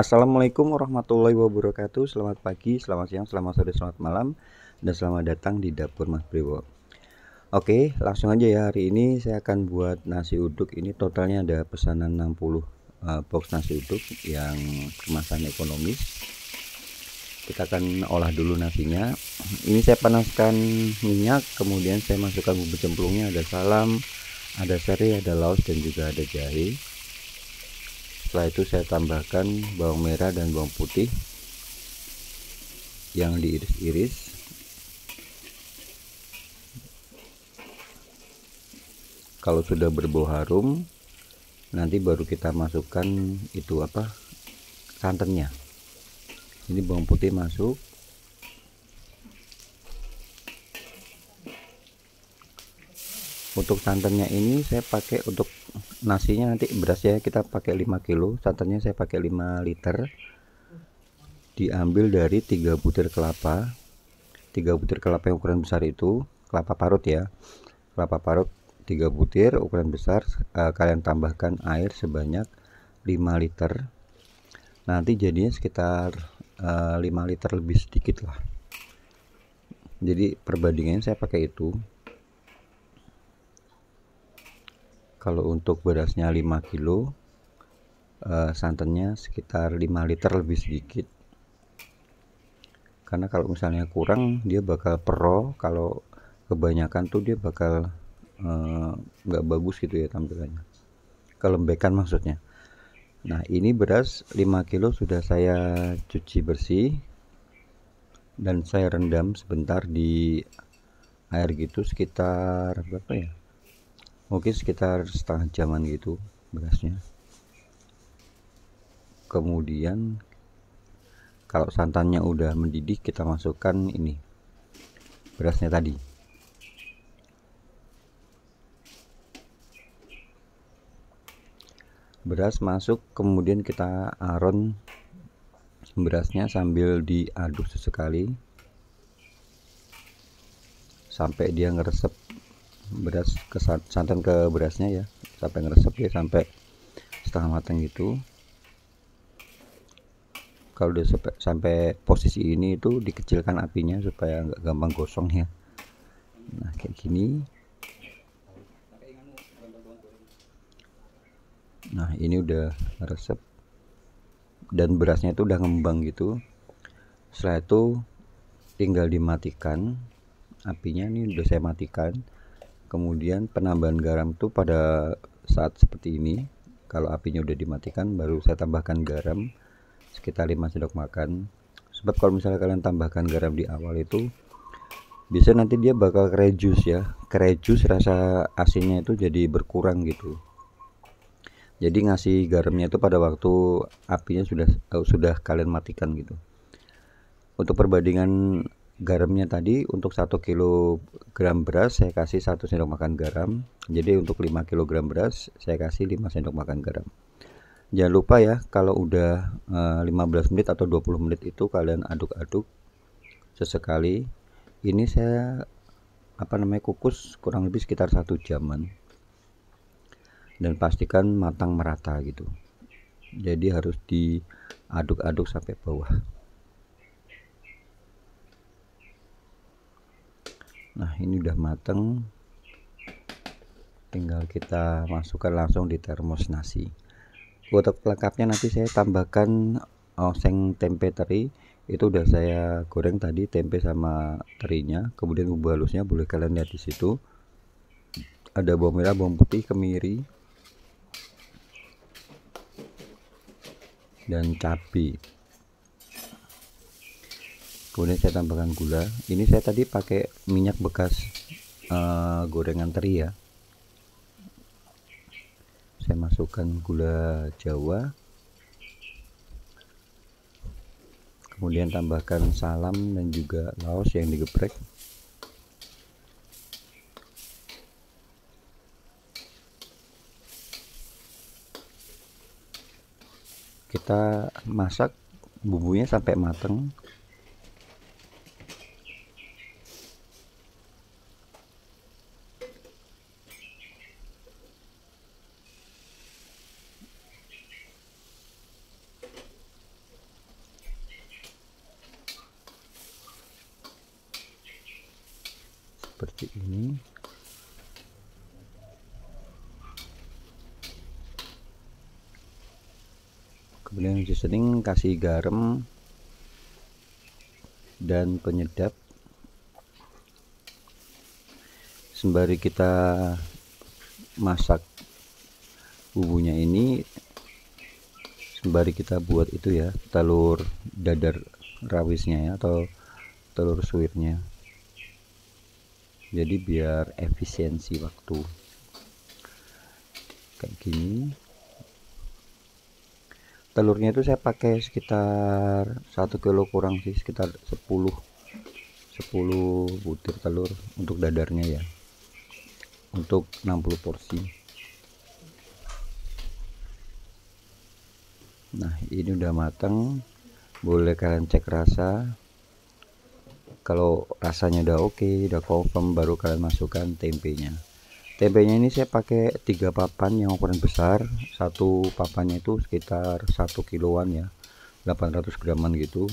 Assalamualaikum warahmatullahi wabarakatuh Selamat pagi, selamat siang, selamat sore, selamat malam Dan selamat datang di Dapur Mas Priwo Oke, langsung aja ya Hari ini saya akan buat nasi uduk Ini totalnya ada pesanan 60 eh, box nasi uduk Yang kemasan ekonomis Kita akan olah dulu nasinya Ini saya panaskan minyak Kemudian saya masukkan bumbu cemplungnya Ada salam, ada seri ada laos, dan juga ada jahe setelah itu saya tambahkan bawang merah dan bawang putih yang diiris-iris kalau sudah berbau harum nanti baru kita masukkan itu apa santannya ini bawang putih masuk untuk santannya ini saya pakai untuk nasinya nanti berasnya kita pakai 5 kilo santannya saya pakai 5 liter diambil dari 3 butir kelapa 3 butir kelapa yang ukuran besar itu kelapa parut ya kelapa parut 3 butir ukuran besar eh, kalian tambahkan air sebanyak 5 liter nanti jadinya sekitar eh, 5 liter lebih sedikit lah jadi perbandingannya saya pakai itu kalau untuk berasnya 5 kilo eh, santannya sekitar 5 liter lebih sedikit karena kalau misalnya kurang hmm. dia bakal perol kalau kebanyakan tuh dia bakal eh, nggak eh, bagus gitu ya tampilannya kelembekan maksudnya nah ini beras 5 kilo sudah saya cuci bersih dan saya rendam sebentar di air gitu sekitar berapa ya mungkin sekitar setengah jaman gitu berasnya kemudian kalau santannya udah mendidih kita masukkan ini berasnya tadi beras masuk kemudian kita aron berasnya sambil diaduk sesekali sampai dia ngeresep beras ke santan ke berasnya ya sampai ngeresep ya sampai setengah matang gitu kalau udah sampai, sampai posisi ini itu dikecilkan apinya supaya nggak gampang gosong ya nah kayak gini nah ini udah resep dan berasnya itu udah ngembang gitu setelah itu tinggal dimatikan apinya ini udah saya matikan kemudian penambahan garam itu pada saat seperti ini kalau apinya udah dimatikan baru saya tambahkan garam sekitar 5 sendok makan sebab kalau misalnya kalian tambahkan garam di awal itu bisa nanti dia bakal kerejus ya kerejus rasa asinnya itu jadi berkurang gitu jadi ngasih garamnya itu pada waktu apinya sudah eh, sudah kalian matikan gitu untuk perbandingan garamnya tadi untuk 1 kg beras saya kasih 1 sendok makan garam jadi untuk 5 kg beras saya kasih 5 sendok makan garam jangan lupa ya kalau udah 15 eh, menit atau 20 menit itu kalian aduk-aduk sesekali ini saya apa namanya kukus kurang lebih sekitar satu jaman dan pastikan matang merata gitu jadi harus diaduk-aduk sampai bawah nah ini udah mateng tinggal kita masukkan langsung di termos nasi untuk pelengkapnya nanti saya tambahkan oseng eh, tempe teri itu udah saya goreng tadi tempe sama terinya kemudian bumbu halusnya boleh kalian lihat di situ ada bawang merah bawang putih kemiri dan cabai kemudian saya tambahkan gula ini saya tadi pakai minyak bekas uh, gorengan teri ya saya masukkan gula jawa kemudian tambahkan salam dan juga laos yang digeprek kita masak bumbunya sampai matang. seperti ini kemudian seasoning kasih garam dan penyedap sembari kita masak bumbunya ini sembari kita buat itu ya telur dadar rawisnya ya atau telur suwirnya jadi biar efisiensi waktu kayak gini telurnya itu saya pakai sekitar satu kilo kurang sih sekitar 10 10 butir telur untuk dadarnya ya untuk 60 porsi nah ini udah matang boleh kalian cek rasa kalau rasanya udah oke okay, udah confirm baru kalian masukkan tempenya tempenya ini saya pakai tiga papan yang ukuran besar satu papannya itu sekitar satu kiloan ya 800 graman gitu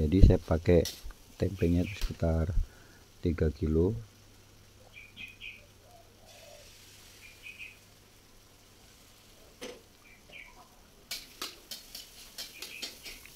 jadi saya pakai tempenya itu sekitar 3 kilo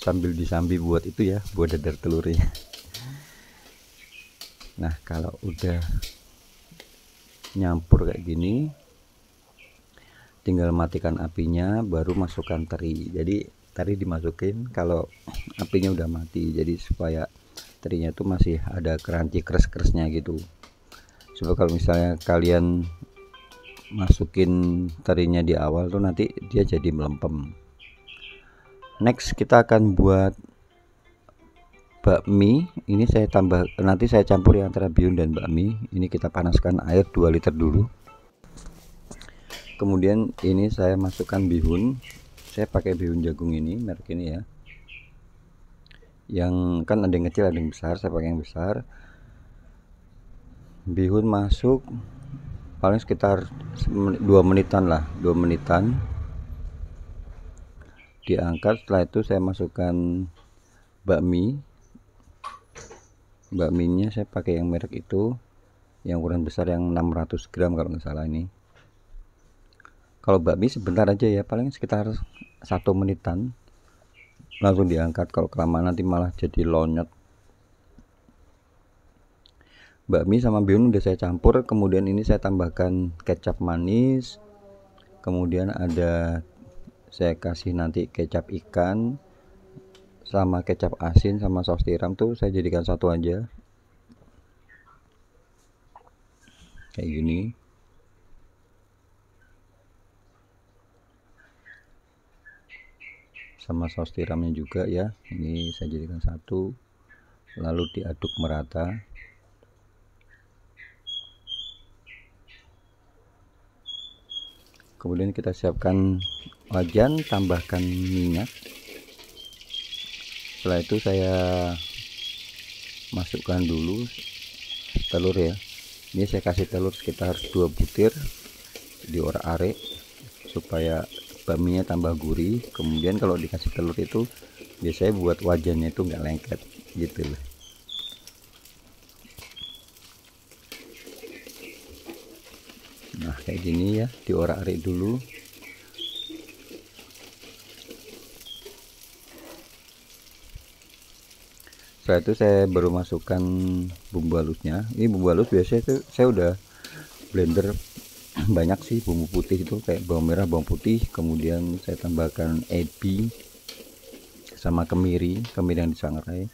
sambil disambi buat itu ya buat dadar telurnya Nah kalau udah nyampur kayak gini tinggal matikan apinya baru masukkan teri jadi teri dimasukin kalau apinya udah mati jadi supaya terinya itu masih ada keranci kres-kresnya gitu coba kalau misalnya kalian masukin terinya di awal tuh nanti dia jadi melempem next kita akan buat bakmi ini saya tambah nanti saya campur yang antara biun dan bakmi ini kita panaskan air 2 liter dulu kemudian ini saya masukkan bihun saya pakai bihun jagung ini merek ini ya yang kan ada yang kecil ada yang besar saya pakai yang besar bihun masuk paling sekitar 2 menitan lah 2 menitan diangkat setelah itu saya masukkan bakmi bakminya saya pakai yang merek itu yang ukuran besar yang 600 gram kalau nggak salah ini kalau bakmi sebentar aja ya paling sekitar satu menitan langsung diangkat kalau kelamaan nanti malah jadi lonyot bakmi sama bihun udah saya campur kemudian ini saya tambahkan kecap manis kemudian ada saya kasih nanti kecap ikan sama kecap asin sama saus tiram tuh saya jadikan satu aja kayak gini sama saus tiramnya juga ya ini saya jadikan satu lalu diaduk merata kemudian kita siapkan wajan tambahkan minyak setelah itu saya masukkan dulu telur ya ini saya kasih telur sekitar dua butir di diorak-arik supaya baminya tambah gurih kemudian kalau dikasih telur itu biasanya buat wajannya itu nggak lengket gitu loh nah kayak gini ya di diorak-arik dulu setelah itu saya baru masukkan bumbu halusnya ini bumbu halus biasanya itu saya udah blender banyak sih bumbu putih itu kayak bawang merah bawang putih kemudian saya tambahkan ebi sama kemiri kemiri yang disangrai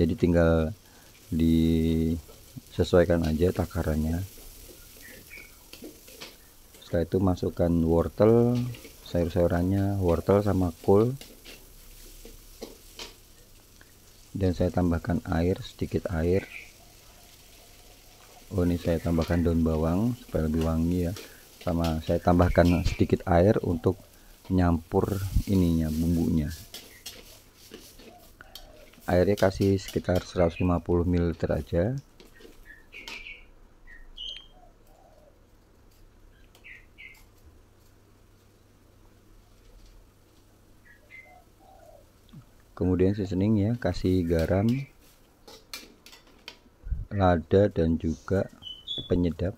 jadi tinggal disesuaikan aja takarannya setelah itu masukkan wortel sayur-sayurannya wortel sama kol dan saya tambahkan air sedikit air oh ini saya tambahkan daun bawang supaya lebih wangi ya sama saya tambahkan sedikit air untuk nyampur ininya bumbunya airnya kasih sekitar 150 ml aja kemudian seasoning ya kasih garam lada dan juga penyedap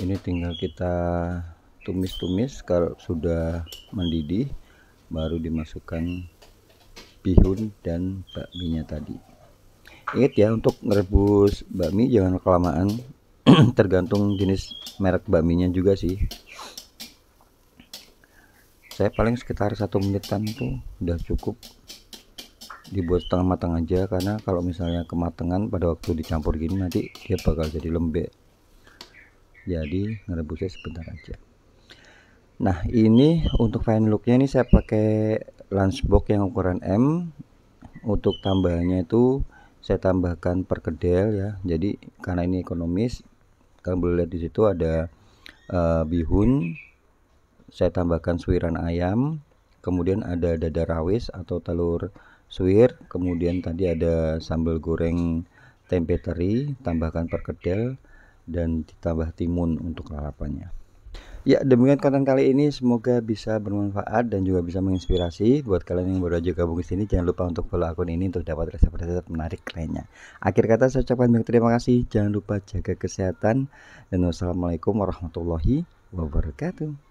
ini tinggal kita tumis-tumis kalau sudah mendidih baru dimasukkan bihun dan bakminya tadi ingat ya untuk merebus bakmi jangan kelamaan tergantung jenis merek baminya juga sih saya paling sekitar satu menitan tuh udah cukup dibuat setengah matang aja karena kalau misalnya kematangan pada waktu dicampur gini nanti dia bakal jadi lembek jadi ngerebusnya sebentar aja nah ini untuk fine looknya ini saya pakai lunchbox yang ukuran M untuk tambahannya itu saya tambahkan perkedel ya jadi karena ini ekonomis kalian boleh lihat di situ ada uh, bihun saya tambahkan suiran ayam kemudian ada dada rawis atau telur suir, kemudian tadi ada sambal goreng tempe teri tambahkan perkedel dan ditambah timun untuk lalapannya Ya, demikian konten kali ini semoga bisa bermanfaat dan juga bisa menginspirasi buat kalian yang baru aja gabung ke sini. Jangan lupa untuk follow akun ini untuk dapat resep-resep menarik lainnya. Akhir kata saya ucapkan banyak terima kasih. Jangan lupa jaga kesehatan dan wassalamualaikum warahmatullahi wabarakatuh.